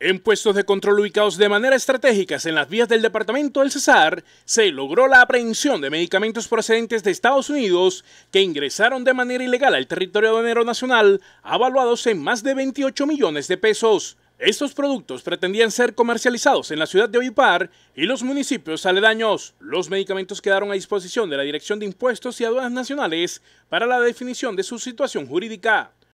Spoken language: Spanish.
En puestos de control ubicados de manera estratégica en las vías del departamento del Cesar, se logró la aprehensión de medicamentos procedentes de Estados Unidos que ingresaron de manera ilegal al territorio aduanero nacional, avaluados en más de 28 millones de pesos. Estos productos pretendían ser comercializados en la ciudad de Oipar y los municipios aledaños. Los medicamentos quedaron a disposición de la Dirección de Impuestos y Aduanas Nacionales para la definición de su situación jurídica.